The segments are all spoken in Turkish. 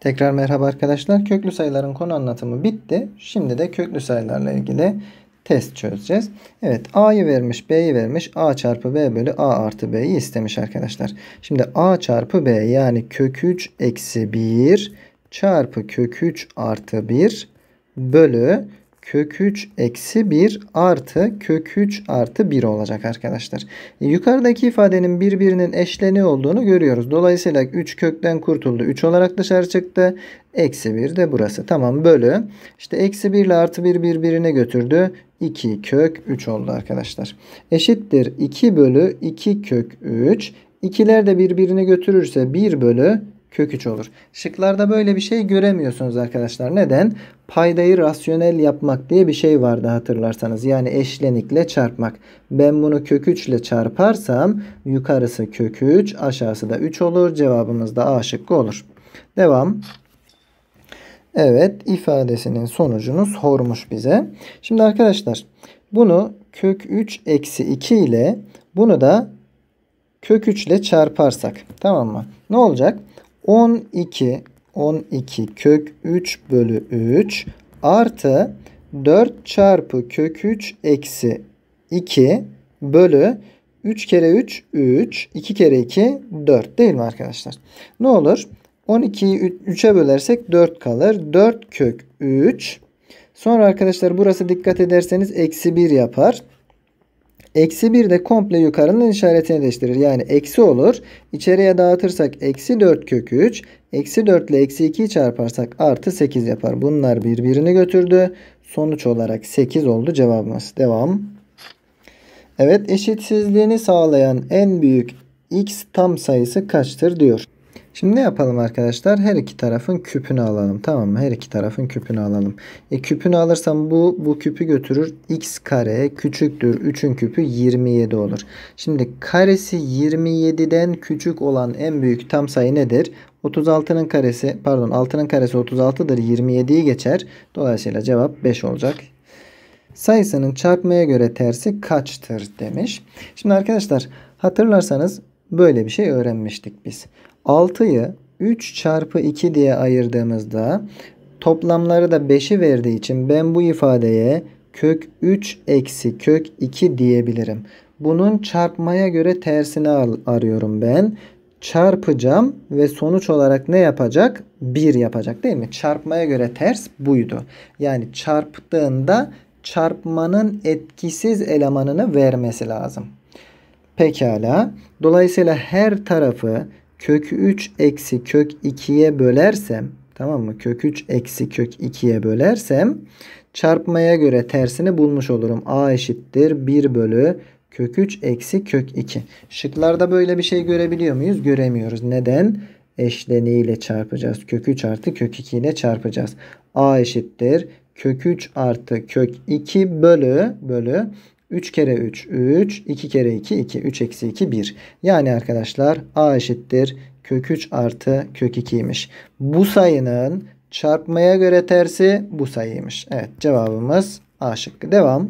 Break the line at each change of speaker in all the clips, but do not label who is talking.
Tekrar merhaba arkadaşlar. Köklü sayıların konu anlatımı bitti. Şimdi de köklü sayılarla ilgili test çözeceğiz. Evet A'yı vermiş B'yi vermiş. A çarpı B bölü A artı B'yi istemiş arkadaşlar. Şimdi A çarpı B yani kök 3 eksi 1 çarpı kök 3 artı 1 bölü kök 3 eksi 1 artı kök 3 artı 1 olacak arkadaşlar. E, yukarıdaki ifadenin birbirinin eşleni olduğunu görüyoruz. Dolayısıyla 3 kökten kurtuldu. 3 olarak dışarı çıktı. Eksi 1 de burası. Tamam bölü. İşte eksi 1 ile artı 1 birbirine götürdü. 2 kök 3 oldu arkadaşlar. Eşittir 2 bölü 2 kök 3. İkiler de birbirine götürürse 1 bölü kök 3 olur. Şıklarda böyle bir şey göremiyorsunuz arkadaşlar. Neden? Paydayı rasyonel yapmak diye bir şey vardı hatırlarsanız. Yani eşlenikle çarpmak. Ben bunu kök 3 ile çarparsam yukarısı kök 3 aşağısı da 3 olur. Cevabımız da A şıkkı olur. Devam. Evet ifadesinin sonucunu sormuş bize. Şimdi arkadaşlar bunu kök 3 eksi 2 ile bunu da kök 3 ile çarparsak tamam mı? Ne olacak? 12 12 kök 3 bölü 3 artı 4 çarpı kök 3 eksi 2 bölü 3 kere 3 3 2 kere 2 4 değil mi arkadaşlar? Ne olur? 12'yi 3'e bölersek 4 kalır. 4 kök 3. Sonra arkadaşlar burası dikkat ederseniz eksi 1 yapar. Eksi 1 de komple yukarının işaretini değiştirir. Yani eksi olur. İçeriye dağıtırsak eksi 4 kök 3. Eksi 4 ile eksi 2'yi çarparsak artı 8 yapar. Bunlar birbirini götürdü. Sonuç olarak 8 oldu cevabımız. Devam. Evet eşitsizliğini sağlayan en büyük x tam sayısı kaçtır diyor. Şimdi ne yapalım arkadaşlar? Her iki tarafın küpünü alalım. Tamam mı? Her iki tarafın küpünü alalım. E, küpünü alırsam bu bu küpü götürür. X kare küçüktür. 3'ün küpü 27 olur. Şimdi karesi 27'den küçük olan en büyük tam sayı nedir? 36'nın karesi pardon 6'nın karesi 36'dır. 27'yi geçer. Dolayısıyla cevap 5 olacak sayısının çarpmaya göre tersi kaçtır demiş. Şimdi arkadaşlar hatırlarsanız böyle bir şey öğrenmiştik biz. 6'yı 3 çarpı 2 diye ayırdığımızda toplamları da 5'i verdiği için ben bu ifadeye kök 3 eksi kök 2 diyebilirim. Bunun çarpmaya göre tersini arıyorum ben. Çarpacağım ve sonuç olarak ne yapacak? 1 yapacak değil mi? Çarpmaya göre ters buydu. Yani çarptığında çarpmanın etkisiz elemanını vermesi lazım. Pekala. Dolayısıyla her tarafı kök 3 eksi kök 2'ye bölersem tamam mı? Kök 3 eksi kök 2'ye bölersem çarpmaya göre tersini bulmuş olurum. A eşittir 1 bölü kök 3 eksi kök 2. Şıklarda böyle bir şey görebiliyor muyuz? Göremiyoruz. Neden? ile çarpacağız. Kök 3 artı kök 2 ile çarpacağız. A eşittir kök 3 artı kök 2 bölü bölü 3 kere 3 3, 2 kere 2 2, 3 eksi 2 1. Yani arkadaşlar a eşittir kök 3 artı kök 2'ymiş. Bu sayının çarpmaya göre tersi bu sayıymış. Evet cevabımız A şıkkı. Devam.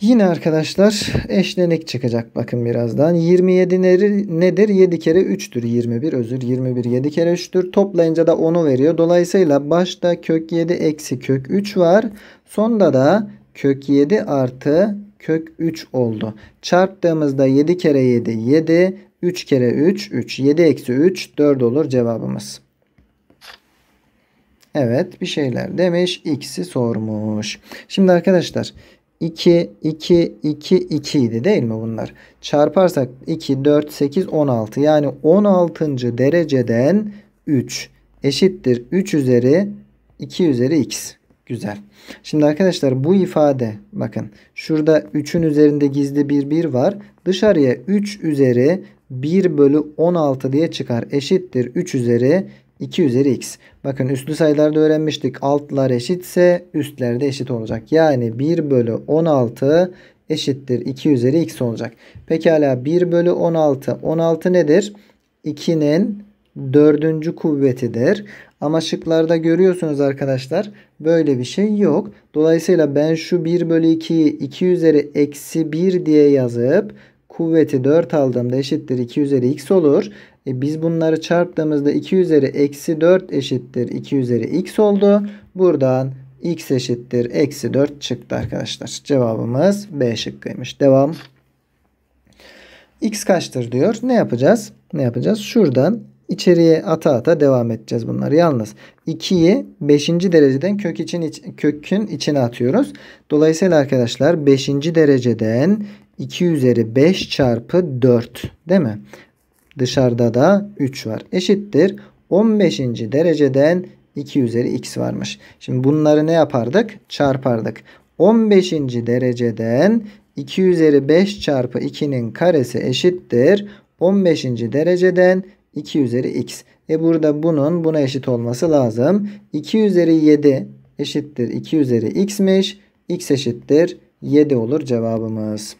Yine arkadaşlar eşlenik çıkacak bakın birazdan. 27 nedir? 7 kere 3'tür. 21 özür. 21 7 kere 3'tür. Toplayınca da 10'u veriyor. Dolayısıyla başta kök 7 eksi kök 3 var. Sonda da kök 7 artı kök 3 oldu. Çarptığımızda 7 kere 7 7. 3 kere 3 3. 7 eksi 3 4 olur cevabımız. Evet bir şeyler demiş. X'i sormuş. Şimdi arkadaşlar 2, 2, 2, 2 idi değil mi bunlar? Çarparsak 2, 4, 8, 16. Yani 16. dereceden 3 eşittir 3 üzeri 2 üzeri x. Güzel. Şimdi arkadaşlar bu ifade bakın şurada 3'ün üzerinde gizli bir 1 var. Dışarıya 3 üzeri 1 bölü 16 diye çıkar. Eşittir 3 üzeri 2 üzeri x. Bakın üstlü sayılarda öğrenmiştik. Altlar eşitse üstler de eşit olacak. Yani 1 bölü 16 eşittir 2 üzeri x olacak. Pekala 1 bölü 16. 16 nedir? 2'nin dördüncü kuvvetidir. Ama şıklarda görüyorsunuz arkadaşlar böyle bir şey yok. Dolayısıyla ben şu 1 bölü 2'yi 2 üzeri eksi 1 diye yazıp kuvveti 4 aldığımda eşittir 2 üzeri x olur. E biz bunları çarptığımızda 2 üzeri eksi 4 eşittir 2 üzeri x oldu. Buradan x eşittir eksi 4 çıktı arkadaşlar. Cevabımız B şıkkıymış. Devam. x kaçtır diyor. Ne yapacağız? Ne yapacağız? Şuradan içeriye ata ata devam edeceğiz bunları. Yalnız 2'yi 5. dereceden kök için, kökün içine atıyoruz. Dolayısıyla arkadaşlar 5. dereceden 2 üzeri 5 çarpı 4 değil mi? Dışarıda da 3 var. Eşittir 15. dereceden 2 üzeri x varmış. Şimdi bunları ne yapardık? Çarpardık. 15. dereceden 2 üzeri 5 çarpı 2'nin karesi eşittir. 15. dereceden 2 üzeri x. E burada bunun buna eşit olması lazım. 2 üzeri 7 eşittir 2 üzeri x'miş. x eşittir 7 olur cevabımız.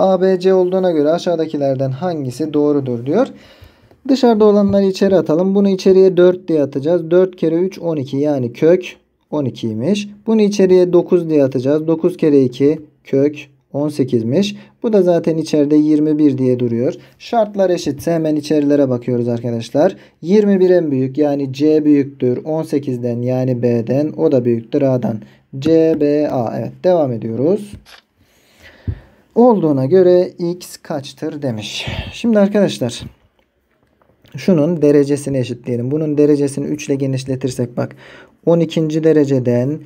ABC olduğuna göre aşağıdakilerden hangisi doğrudur diyor. Dışarıda olanları içeri atalım. Bunu içeriye 4 diye atacağız. 4 kere 3 12 yani kök 12'ymiş. Bunu içeriye 9 diye atacağız. 9 kere 2 kök 18'miş. Bu da zaten içeride 21 diye duruyor. Şartlar eşitse hemen içerilere bakıyoruz arkadaşlar. 21 en büyük yani C büyüktür. 18'den yani B'den o da büyüktür A'dan. C, B, A. Evet devam ediyoruz olduğuna göre x kaçtır demiş. Şimdi arkadaşlar şunun derecesini eşitleyelim. Bunun derecesini 3 ile genişletirsek bak 12. dereceden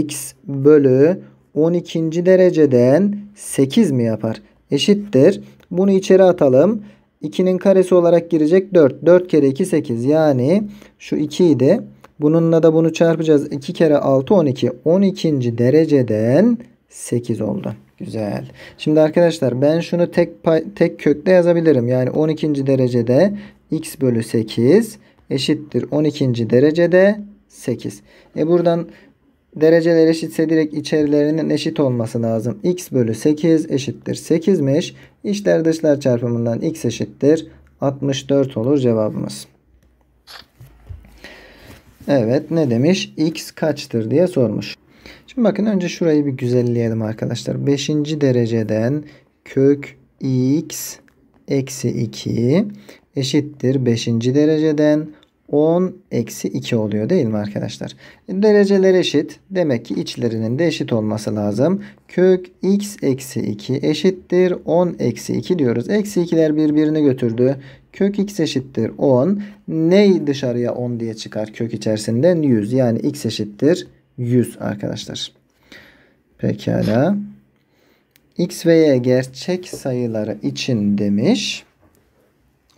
x bölü 12. dereceden 8 mi yapar? Eşittir. Bunu içeri atalım. 2'nin karesi olarak girecek 4. 4 kere 2 8. Yani şu 2 idi. Bununla da bunu çarpacağız. 2 kere 6 12. 12. dereceden 8 oldu. Güzel. Şimdi arkadaşlar ben şunu tek pay, tek kökle yazabilirim. Yani 12. derecede x bölü 8 eşittir 12. derecede 8. E buradan dereceler eşitse direkt içerilerinin eşit olması lazım. x bölü 8 eşittir 8'miş. İçler dışlar çarpımından x eşittir 64 olur cevabımız. Evet ne demiş? x kaçtır diye sormuş. Şimdi bakın önce şurayı bir güzelleyelim arkadaşlar. 5. dereceden kök x eksi 2 eşittir 5. dereceden 10 eksi 2 oluyor değil mi arkadaşlar? Dereceler eşit. Demek ki içlerinin de eşit olması lazım. Kök x eksi 2 eşittir 10 eksi 2 diyoruz. Eksi 2'ler birbirini götürdü. Kök x eşittir 10. Ney dışarıya 10 diye çıkar kök içerisinde? 100 yani x eşittir 100. 100 arkadaşlar. Pekala. X ve Y gerçek sayıları için demiş.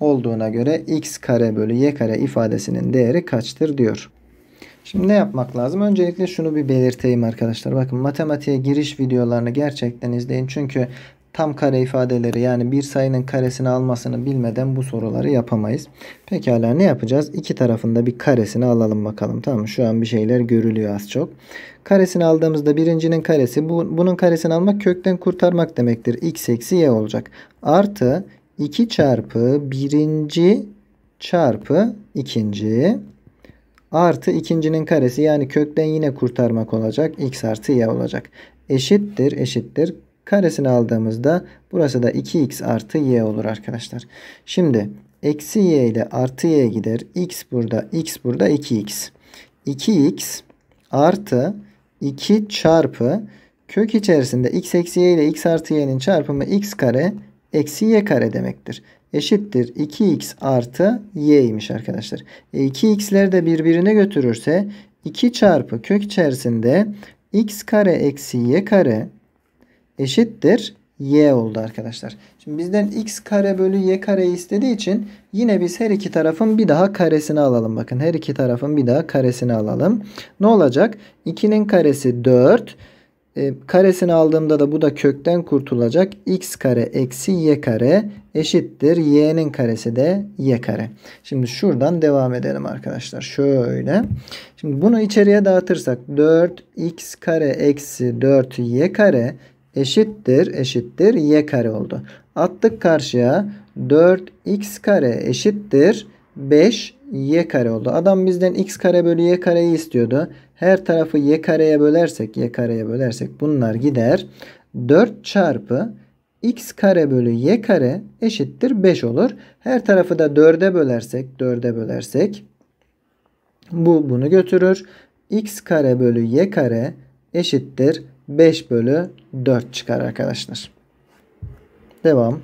Olduğuna göre x kare bölü y kare ifadesinin değeri kaçtır diyor. Şimdi ne yapmak lazım? Öncelikle şunu bir belirteyim arkadaşlar. Bakın matematiğe giriş videolarını gerçekten izleyin. Çünkü tam kare ifadeleri yani bir sayının karesini almasını bilmeden bu soruları yapamayız. Pekala ne yapacağız? İki tarafında bir karesini alalım bakalım. Tamam şu an bir şeyler görülüyor az çok. Karesini aldığımızda birincinin karesi bu, bunun karesini almak kökten kurtarmak demektir. x eksi y olacak. Artı 2 çarpı birinci çarpı ikinci artı ikincinin karesi yani kökten yine kurtarmak olacak. x artı y olacak. Eşittir eşittir Karesini aldığımızda burası da 2x artı y olur arkadaşlar. Şimdi eksi y ile artı y gider. x burada x burada 2x. 2x artı 2 çarpı kök içerisinde x eksi y ile x artı y'nin çarpımı x kare eksi y kare demektir. Eşittir 2x artı y'ymiş arkadaşlar. E 2x'ler de birbirine götürürse 2 çarpı kök içerisinde x kare eksi y kare eşittir y oldu arkadaşlar. Şimdi bizden x kare bölü y kareyi istediği için yine biz her iki tarafın bir daha karesini alalım. Bakın her iki tarafın bir daha karesini alalım. Ne olacak? 2'nin karesi 4. E, karesini aldığımda da bu da kökten kurtulacak. x kare eksi y kare eşittir. y'nin karesi de y kare. Şimdi şuradan devam edelim arkadaşlar. Şöyle. Şimdi bunu içeriye dağıtırsak 4x kare eksi 4y kare eşittir eşittir y kare oldu. Attık karşıya 4x kare eşittir 5y kare oldu. Adam bizden x kare bölü y kareyi istiyordu. Her tarafı y kareye bölersek y kareye bölersek bunlar gider. 4 çarpı x kare bölü y kare eşittir 5 olur. Her tarafı da 4'e bölersek 4'e bölersek bu bunu götürür. x kare bölü y kare eşittir 5 bölü 4 çıkar arkadaşlar. Devam.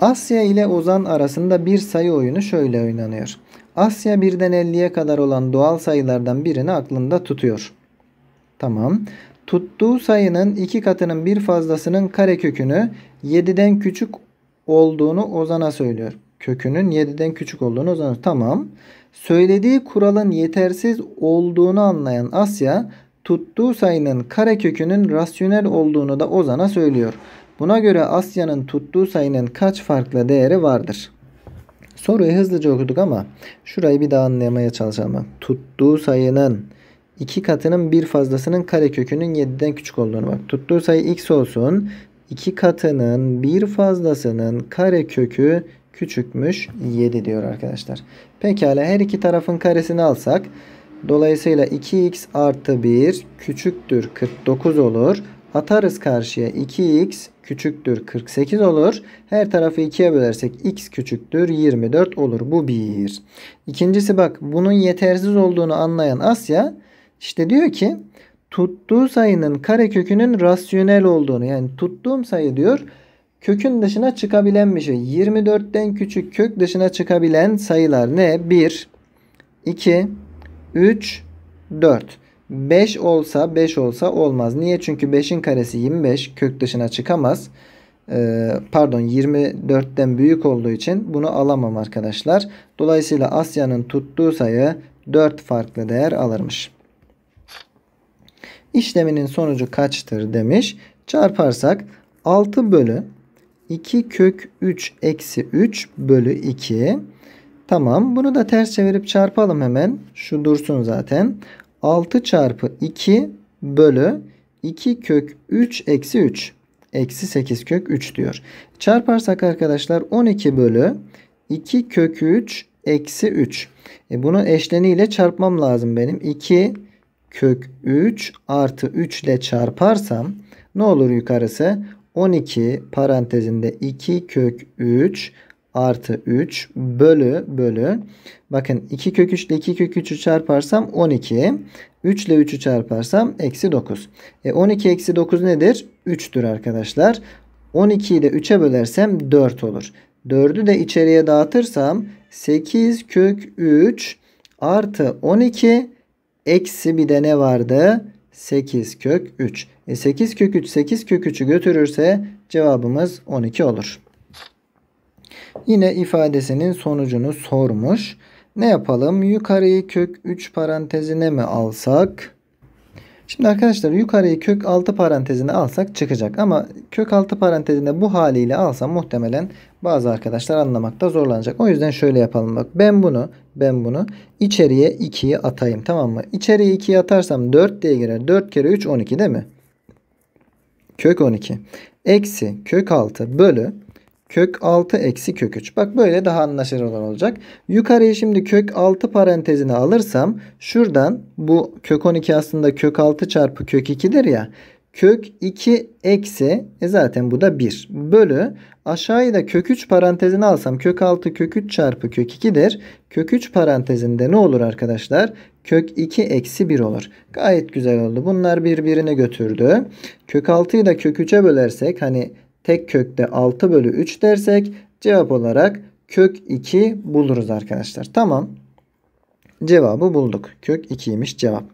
Asya ile Ozan arasında bir sayı oyunu şöyle oynanıyor. Asya 1'den 50'ye kadar olan doğal sayılardan birini aklında tutuyor. Tamam. Tuttuğu sayının iki katının bir fazlasının karekökünü 7'den küçük olduğunu Ozan'a söylüyor. Kökünün 7'den küçük olduğunu Ozan'a Tamam. Söylediği kuralın yetersiz olduğunu anlayan Asya tuttuğu sayının karekökünün rasyonel olduğunu da Ozan'a söylüyor. Buna göre Asya'nın tuttuğu sayının kaç farklı değeri vardır? Soruyu hızlıca okuduk ama şurayı bir daha anlamaya çalışalım. Tuttuğu sayının iki katının bir fazlasının karekökünün 7'den küçük olduğunu bak. Tuttuğu sayı x olsun. 2 katının bir fazlasının karekökü küçükmüş 7 diyor arkadaşlar. Pekala her iki tarafın karesini alsak Dolayısıyla 2x artı 1 küçüktür 49 olur. Atarız karşıya 2x küçüktür 48 olur. Her tarafı 2'ye bölersek x küçüktür 24 olur. Bu bir. İkincisi bak bunun yetersiz olduğunu anlayan Asya işte diyor ki tuttuğu sayının karekökünün rasyonel olduğunu yani tuttuğum sayı diyor kökün dışına çıkabilen bir şey. 24'ten küçük kök dışına çıkabilen sayılar ne? 1, 2, 3, 4. 5 olsa 5 olsa olmaz. Niye? Çünkü 5'in karesi 25 kök dışına çıkamaz. Ee, pardon 24'ten büyük olduğu için bunu alamam arkadaşlar. Dolayısıyla Asya'nın tuttuğu sayı 4 farklı değer alırmış. İşleminin sonucu kaçtır demiş. Çarparsak 6 bölü 2 kök 3 eksi 3 bölü 2 Tamam bunu da ters çevirip çarpalım hemen. Şu dursun zaten. 6 çarpı 2 bölü 2 kök 3 eksi 3. Eksi 8 kök 3 diyor. Çarparsak arkadaşlar 12 bölü 2 kök 3 eksi 3. E bunu eşleniyle çarpmam lazım benim. 2 kök 3 artı 3 ile çarparsam ne olur yukarısı? 12 parantezinde 2 kök 3 artı artı 3 bölü bölü. Bakın 2 kök 3 ile 2 kök 3'ü çarparsam 12. 3 ile 3'ü çarparsam eksi 9. E 12 eksi 9 nedir? 3'tür arkadaşlar. 12'yi de 3'e bölersem 4 olur. 4'ü de içeriye dağıtırsam 8 kök 3 artı 12 eksi bir de ne vardı? 8 kök 3. E 8 kök 3 8 kök 3'ü götürürse cevabımız 12 olur. Yine ifadesinin sonucunu sormuş. Ne yapalım? Yukarıyı kök 3 parantezine mi alsak? Şimdi arkadaşlar yukarıyı kök 6 parantezine alsak çıkacak. Ama kök 6 parantezine bu haliyle alsam muhtemelen bazı arkadaşlar anlamakta zorlanacak. O yüzden şöyle yapalım bak. Ben bunu ben bunu içeriye 2'yi atayım tamam mı? İçeriye 2'yi atarsam 4 diye girer. 4 kere 3 12 değil mi? Kök 12. Eksi kök 6 bölü kök 6 eksi kök 3. Bak böyle daha anlaşılır olacak. Yukarıyı şimdi kök 6 parantezini alırsam şuradan bu kök 12 aslında kök 6 çarpı kök 2'dir ya. Kök 2 eksi e zaten bu da 1 bölü aşağıyı da kök 3 parantezini alsam kök 6 kök 3 çarpı kök 2'dir. Kök 3 parantezinde ne olur arkadaşlar? Kök 2 eksi 1 olur. Gayet güzel oldu. Bunlar birbirine götürdü. Kök 6'yı da kök 3'e bölersek hani tek kökte 6 bölü 3 dersek cevap olarak kök 2 buluruz arkadaşlar. Tamam. Cevabı bulduk. Kök 2'ymiş cevap.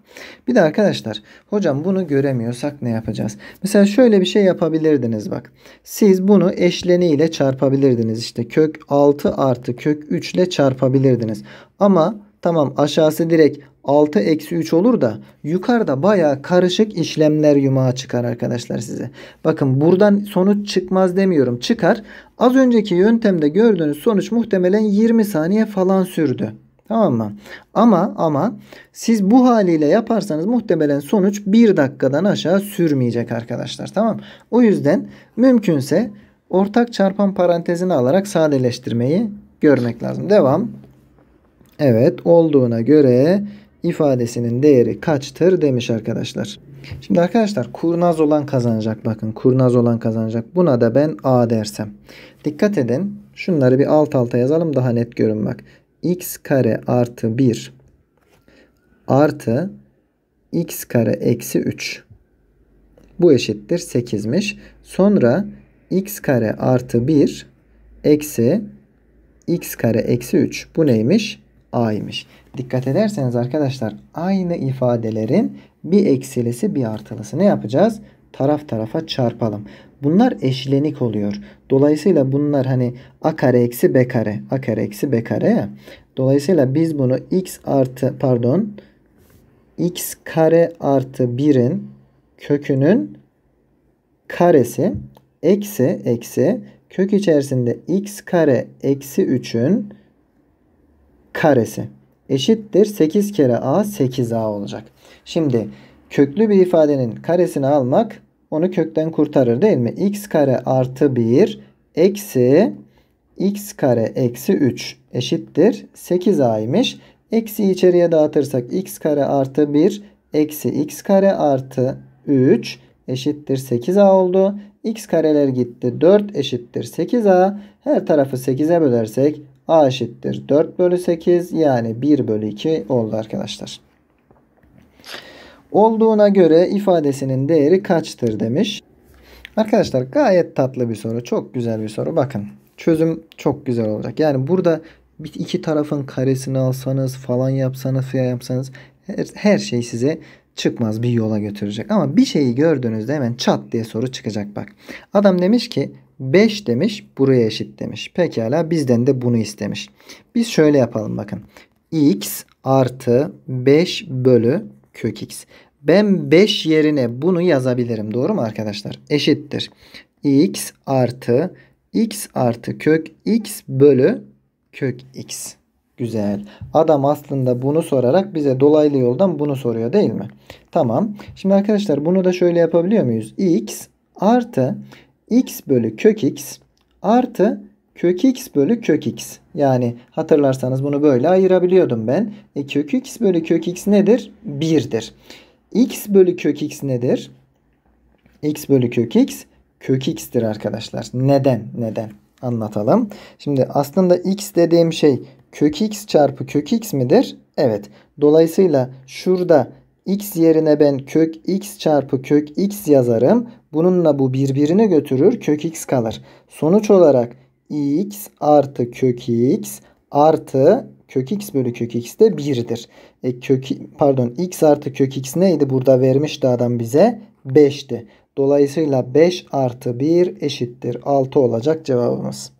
Bir de arkadaşlar hocam bunu göremiyorsak ne yapacağız? Mesela şöyle bir şey yapabilirdiniz bak. Siz bunu eşleni ile çarpabilirdiniz. İşte kök 6 artı kök 3 ile çarpabilirdiniz. Ama tamam aşağısı direkt 6 eksi 3 olur da yukarıda baya karışık işlemler yumağı çıkar arkadaşlar size. Bakın buradan sonuç çıkmaz demiyorum çıkar. Az önceki yöntemde gördüğünüz sonuç muhtemelen 20 saniye falan sürdü. Tamam mı? Ama ama siz bu haliyle yaparsanız muhtemelen sonuç 1 dakikadan aşağı sürmeyecek arkadaşlar. Tamam O yüzden mümkünse ortak çarpan parantezini alarak sadeleştirmeyi görmek lazım. Devam. Evet olduğuna göre ifadesinin değeri kaçtır demiş arkadaşlar. Şimdi arkadaşlar kurnaz olan kazanacak bakın kurnaz olan kazanacak. Buna da ben A dersem. Dikkat edin şunları bir alt alta yazalım daha net görün bak. x kare artı 1 artı x kare eksi 3 bu eşittir 8'miş. Sonra x kare artı 1 eksi x kare eksi 3 bu neymiş? A'ymış. Dikkat ederseniz arkadaşlar aynı ifadelerin bir eksilisi bir artılısı ne yapacağız? Taraf tarafa çarpalım. Bunlar eşlenik oluyor. Dolayısıyla bunlar hani a kare eksi b kare. a kare eksi b kare ya. Dolayısıyla biz bunu x artı pardon x kare artı 1'in kökünün karesi eksi eksi kök içerisinde x kare eksi 3'ün karesi eşittir 8 kere a 8a olacak. Şimdi köklü bir ifadenin karesini almak onu kökten kurtarır değil mi? x kare artı 1 eksi x kare eksi 3 eşittir 8a'ymış. Eksi içeriye dağıtırsak x kare artı 1 eksi x kare artı 3 eşittir 8a oldu. x kareler gitti 4 eşittir 8a. Her tarafı 8'e bölersek A eşittir 4 bölü 8 yani 1 bölü 2 oldu arkadaşlar. Olduğuna göre ifadesinin değeri kaçtır demiş. Arkadaşlar gayet tatlı bir soru. Çok güzel bir soru. Bakın çözüm çok güzel olacak. Yani burada iki tarafın karesini alsanız falan yapsanız falan yapsanız her, her şey size çıkmaz bir yola götürecek. Ama bir şeyi gördüğünüzde hemen çat diye soru çıkacak bak. Adam demiş ki 5 demiş buraya eşit demiş. Pekala bizden de bunu istemiş. Biz şöyle yapalım bakın. x artı 5 bölü kök x. Ben 5 yerine bunu yazabilirim. Doğru mu arkadaşlar? Eşittir. x artı x artı kök x bölü kök x. Güzel. Adam aslında bunu sorarak bize dolaylı yoldan bunu soruyor değil mi? Tamam. Şimdi arkadaşlar bunu da şöyle yapabiliyor muyuz? x artı x bölü kök x artı kök x bölü kök x. Yani hatırlarsanız bunu böyle ayırabiliyordum ben. E, kök x bölü kök x nedir? 1'dir. x bölü kök x nedir? x bölü kök x kök x'tir arkadaşlar. Neden? Neden? Anlatalım. Şimdi aslında x dediğim şey kök x çarpı kök x midir? Evet. Dolayısıyla şurada x yerine ben kök x çarpı kök x yazarım. Bununla bu birbirini götürür kök x kalır. Sonuç olarak x artı kök x artı kök x bölü kök x de 1'dir. E, kök, pardon x artı kök x neydi burada vermişti adam bize? 5'ti. Dolayısıyla 5 artı 1 eşittir 6 olacak cevabımız.